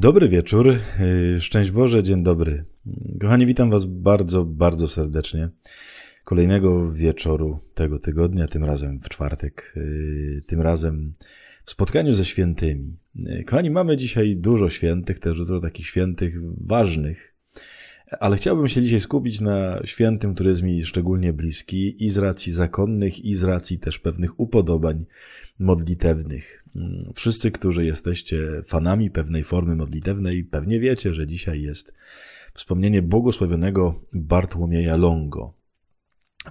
Dobry wieczór, y, szczęść Boże, dzień dobry. Kochani, witam Was bardzo, bardzo serdecznie. Kolejnego wieczoru tego tygodnia, tym razem w czwartek, y, tym razem w spotkaniu ze świętymi. Y, kochani, mamy dzisiaj dużo świętych, też dużo takich świętych ważnych, ale chciałbym się dzisiaj skupić na świętym, który jest mi szczególnie bliski i z racji zakonnych, i z racji też pewnych upodobań modlitewnych. Mm, wszyscy, którzy jesteście fanami pewnej formy modlitewnej, pewnie wiecie, że dzisiaj jest wspomnienie błogosławionego Bartłomieja Longo.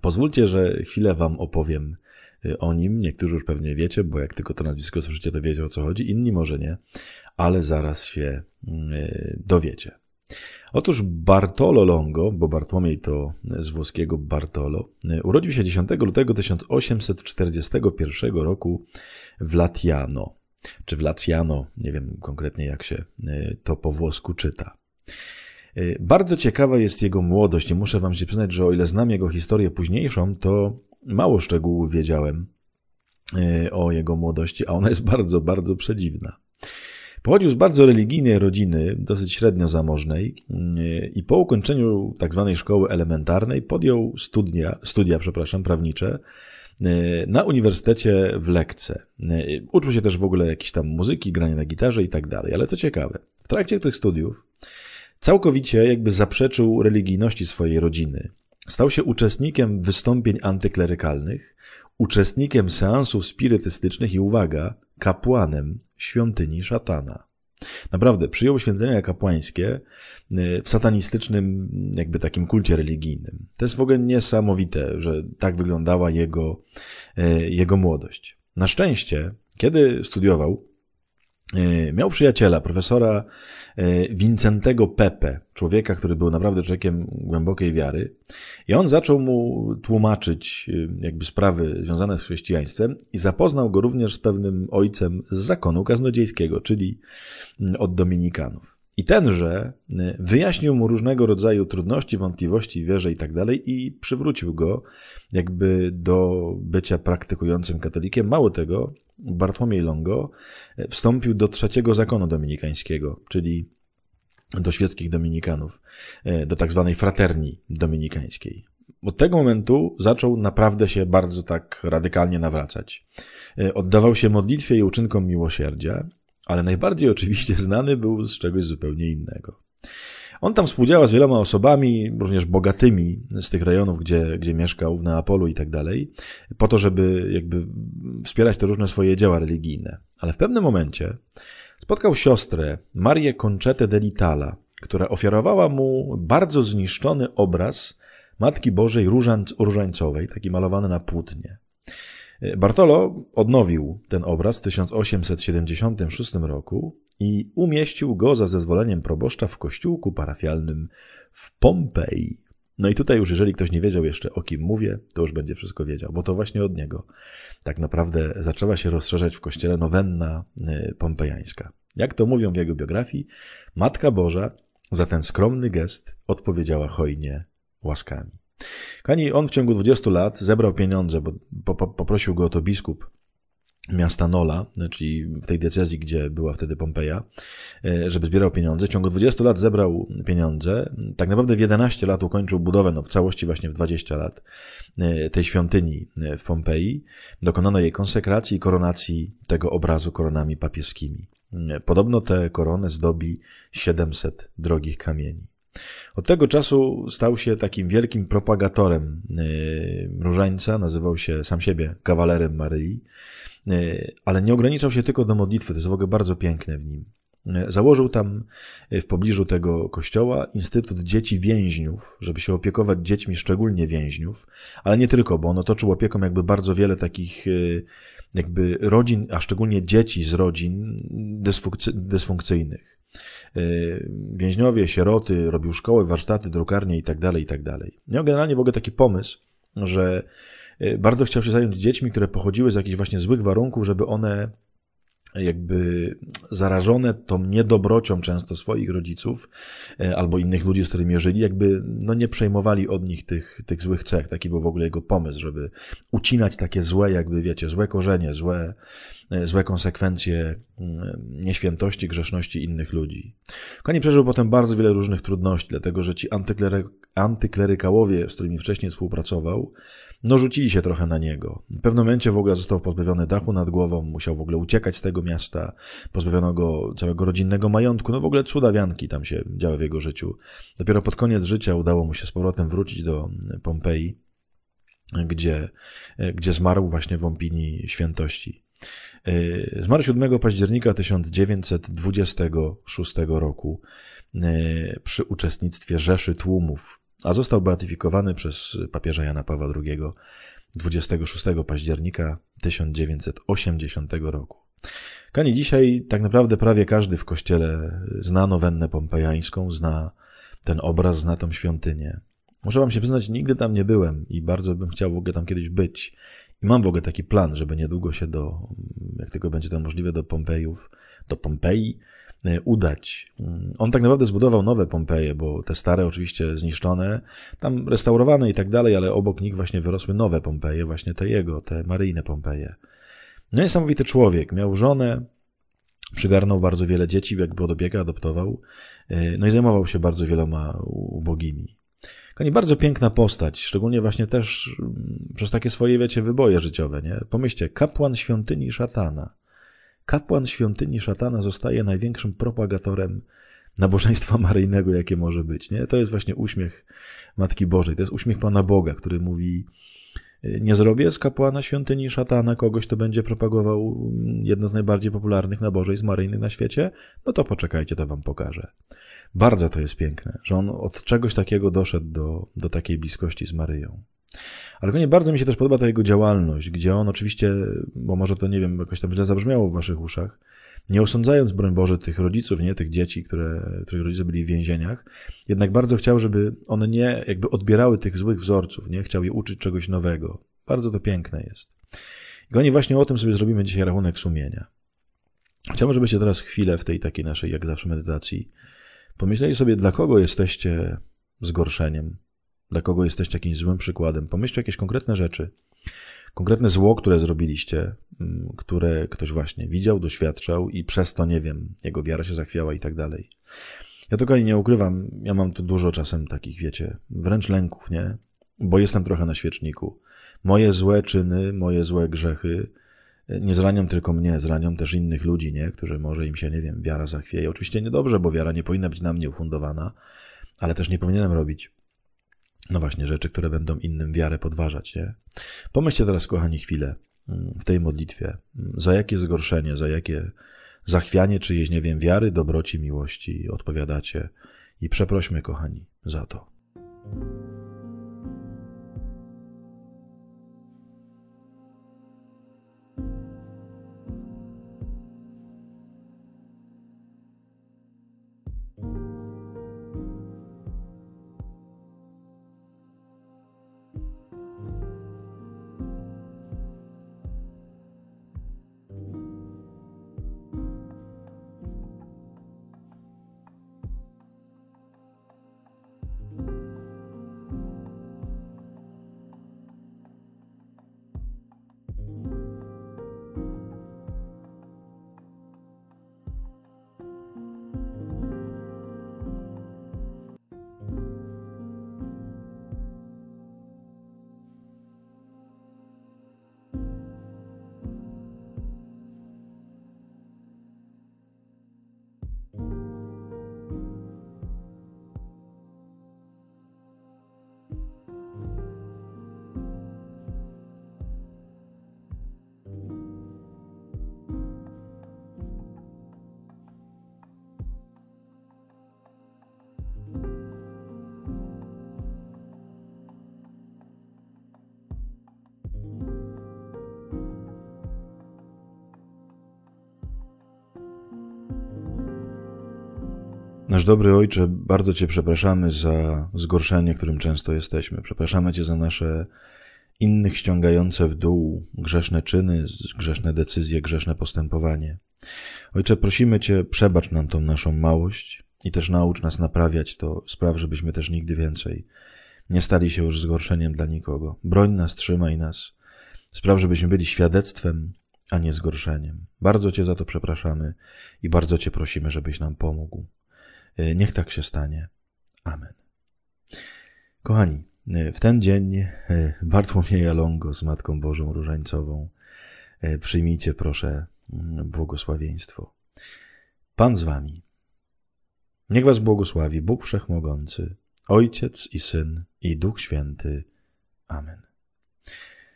Pozwólcie, że chwilę wam opowiem y, o nim. Niektórzy już pewnie wiecie, bo jak tylko to nazwisko słyszycie, to wiecie o co chodzi, inni może nie, ale zaraz się mm, y, dowiecie. Otóż Bartolo Longo, bo Bartłomiej to z włoskiego Bartolo, urodził się 10 lutego 1841 roku w Latiano, czy w Latiano, nie wiem konkretnie jak się e, to po włosku czyta. E, bardzo ciekawa jest jego młodość i muszę wam się przyznać, że o ile znam jego historię późniejszą, to mało szczegółów wiedziałem e, o jego młodości, a ona jest bardzo, bardzo przedziwna. Pochodził z bardzo religijnej rodziny, dosyć średnio zamożnej yy, i po ukończeniu tzw. Tak szkoły elementarnej podjął studia przepraszam, prawnicze yy, na uniwersytecie w Lekce. Yy, uczył się też w ogóle jakiejś tam muzyki, grania na gitarze i tak dalej, ale co ciekawe, w trakcie tych studiów całkowicie jakby zaprzeczył religijności swojej rodziny. Stał się uczestnikiem wystąpień antyklerykalnych, uczestnikiem seansów spirytystycznych i uwaga, kapłanem świątyni szatana. Naprawdę, przyjął święcenia kapłańskie y, w satanistycznym, jakby takim kulcie religijnym. To jest w ogóle niesamowite, że tak wyglądała jego, y, jego młodość. Na szczęście, kiedy studiował, E, miał przyjaciela, profesora e, Wincentego Pepe, człowieka, który był naprawdę człowiekiem głębokiej wiary, i on zaczął mu tłumaczyć e, jakby sprawy związane z chrześcijaństwem i zapoznał go również z pewnym ojcem z zakonu kaznodziejskiego, czyli od Dominikanów. I tenże wyjaśnił mu różnego rodzaju trudności, wątpliwości, wierze i tak dalej i przywrócił go jakby do bycia praktykującym katolikiem. Mało tego, Bartłomiej Longo e, wstąpił do trzeciego zakonu dominikańskiego, czyli do świeckich dominikanów, e, do tak zwanej fraterni dominikańskiej. Od tego momentu zaczął naprawdę się bardzo tak radykalnie nawracać. E, oddawał się modlitwie i uczynkom miłosierdzia, ale najbardziej oczywiście znany był z czegoś zupełnie innego. On tam współdziała z wieloma osobami, również bogatymi z tych rejonów, gdzie, gdzie mieszkał, w Neapolu i tak dalej, po to, żeby jakby wspierać te różne swoje dzieła religijne. Ale w pewnym momencie spotkał siostrę Marię Concetę Litala, która ofiarowała mu bardzo zniszczony obraz Matki Bożej Różańcowej, taki malowany na płótnie. Bartolo odnowił ten obraz w 1876 roku i umieścił go za zezwoleniem proboszcza w kościółku parafialnym w Pompeji. No i tutaj już, jeżeli ktoś nie wiedział jeszcze o kim mówię, to już będzie wszystko wiedział, bo to właśnie od niego tak naprawdę zaczęła się rozszerzać w kościele nowenna y, pompejańska. Jak to mówią w jego biografii, Matka Boża za ten skromny gest odpowiedziała hojnie łaskami. Kani, on w ciągu 20 lat zebrał pieniądze, bo poprosił go o to biskup miasta Nola, czyli w tej decyzji, gdzie była wtedy Pompeja, e, żeby zbierał pieniądze. W ciągu 20 lat zebrał pieniądze. Tak naprawdę w 11 lat ukończył budowę, no w całości właśnie w 20 lat, e, tej świątyni e, w Pompeji. Dokonano jej konsekracji i koronacji tego obrazu koronami papieskimi. Podobno te korony zdobi 700 drogich kamieni. Od tego czasu stał się takim wielkim propagatorem e, różańca, nazywał się sam siebie kawalerem Maryi, e, ale nie ograniczał się tylko do modlitwy, to jest w ogóle bardzo piękne w nim. E, założył tam w pobliżu tego kościoła Instytut Dzieci Więźniów, żeby się opiekować dziećmi, szczególnie więźniów, ale nie tylko, bo on otoczył opieką jakby bardzo wiele takich jakby rodzin, a szczególnie dzieci z rodzin dysfunkcyjnych. Y, więźniowie, sieroty, robił szkoły, warsztaty, drukarnie itd., tak itd. Tak Miał generalnie w ogóle taki pomysł, że y, bardzo chciał się zająć dziećmi, które pochodziły z jakichś właśnie złych warunków, żeby one jakby zarażone tą niedobrocią często swoich rodziców y, albo innych ludzi, z którymi żyli, jakby no nie przejmowali od nich tych, tych złych cech. Taki był w ogóle jego pomysł, żeby ucinać takie złe, jakby wiecie, złe korzenie, złe, E, złe konsekwencje nieświętości, grzeszności innych ludzi. Kani przeżył potem bardzo wiele różnych trudności, dlatego że ci antyklery, antyklerykałowie, z którymi wcześniej współpracował, no rzucili się trochę na niego. W pewnym momencie w ogóle został pozbawiony dachu nad głową, musiał w ogóle uciekać z tego miasta, pozbawiono go całego rodzinnego majątku, no w ogóle cudawianki tam się działy w jego życiu. Dopiero pod koniec życia udało mu się z powrotem wrócić do e, Pompeji, gdzie, e, gdzie zmarł właśnie w opinii świętości. Y, zmarł 7 października 1926 roku y, przy uczestnictwie Rzeszy Tłumów, a został beatyfikowany przez papieża Jana Pawła II 26 października 1980 roku. Kani, dzisiaj tak naprawdę prawie każdy w kościele zna nowennę pompejańską, zna ten obraz, zna tą świątynię. Muszę wam się przyznać, nigdy tam nie byłem i bardzo bym chciał w ogóle tam kiedyś być i mam w ogóle taki plan, żeby niedługo się do, jak tylko będzie to możliwe, do Pompejów, do Pompeji e, udać. Mm, on tak naprawdę zbudował nowe Pompeje, bo te stare oczywiście zniszczone, tam restaurowane i tak dalej, ale obok nich właśnie wyrosły nowe Pompeje, właśnie te jego, te maryjne Pompeje. No niesamowity człowiek, miał żonę, przygarnął bardzo wiele dzieci, jakby od obiega adoptował, e, no i zajmował się bardzo wieloma ubogimi. Koni, bardzo piękna postać, szczególnie właśnie też mm, przez takie swoje, wiecie, wyboje życiowe, nie? Pomyślcie, kapłan świątyni szatana. Kapłan świątyni szatana zostaje największym propagatorem nabożeństwa maryjnego, jakie może być, nie? To jest właśnie uśmiech Matki Bożej, to jest uśmiech Pana Boga, który mówi, nie zrobię z kapłana świątyni szatana kogoś, kto będzie propagował mm, jedno z najbardziej popularnych z maryjnych na świecie, no to poczekajcie, to wam pokażę. Bardzo to jest piękne, że on od czegoś takiego doszedł do, do takiej bliskości z Maryją. Ale konie bardzo mi się też podoba ta jego działalność, gdzie on oczywiście, bo może to nie wiem, jakoś tam źle zabrzmiało w waszych uszach, nie osądzając, broń Boże, tych rodziców, nie tych dzieci, które, których rodzice byli w więzieniach, jednak bardzo chciał, żeby one nie jakby odbierały tych złych wzorców, nie chciał je uczyć czegoś nowego. Bardzo to piękne jest. I konie właśnie o tym sobie zrobimy dzisiaj rachunek sumienia. Chciałbym, żebyście teraz chwilę w tej takiej naszej, jak zawsze, medytacji pomyśleli sobie, dla kogo jesteście zgorszeniem, dla kogo jesteście jakimś złym przykładem. Pomyślcie jakieś konkretne rzeczy, konkretne zło, które zrobiliście, mm, które ktoś właśnie widział, doświadczał i przez to, nie wiem, jego wiara się zachwiała i tak dalej. Ja tylko nie ukrywam, ja mam tu dużo czasem takich, wiecie, wręcz lęków, nie? Bo jestem trochę na świeczniku. Moje złe czyny, moje złe grzechy e, nie zranią tylko mnie, zranią też innych ludzi, nie? Którzy może im się, nie wiem, wiara zachwieje. Oczywiście niedobrze, bo wiara nie powinna być na mnie ufundowana, ale też nie powinienem robić no właśnie, rzeczy, które będą innym wiarę podważać. Nie? Pomyślcie teraz, kochani, chwilę mm, w tej modlitwie, mm, za jakie zgorszenie, za jakie zachwianie czyjeś, nie wiem, wiary, dobroci, miłości odpowiadacie i przeprośmy, kochani, za to. Nasz dobry ojcze, bardzo Cię przepraszamy za zgorszenie, którym często jesteśmy. Przepraszamy Cię za nasze innych ściągające w dół grzeszne czyny, grzeszne decyzje, grzeszne postępowanie. Ojcze, prosimy Cię, przebacz nam tą naszą małość i też naucz nas naprawiać to, spraw, żebyśmy też nigdy więcej nie stali się już zgorszeniem dla nikogo. Broń nas, trzymaj nas. Spraw, żebyśmy byli świadectwem, a nie zgorszeniem. Bardzo Cię za to przepraszamy i bardzo Cię prosimy, żebyś nam pomógł. E, niech tak się stanie. Amen. Kochani, e, w ten dzień e, Bartłomieja Longo z Matką Bożą Różańcową przyjmijcie proszę mm, błogosławieństwo. Pan z wami. Niech was błogosławi Bóg Wszechmogący, Ojciec i Syn i Duch Święty. Amen.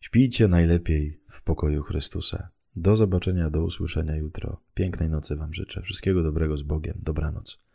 Śpijcie najlepiej w pokoju Chrystusa. Do zobaczenia, do usłyszenia jutro. Pięknej nocy wam życzę. Wszystkiego dobrego z Bogiem. Dobranoc.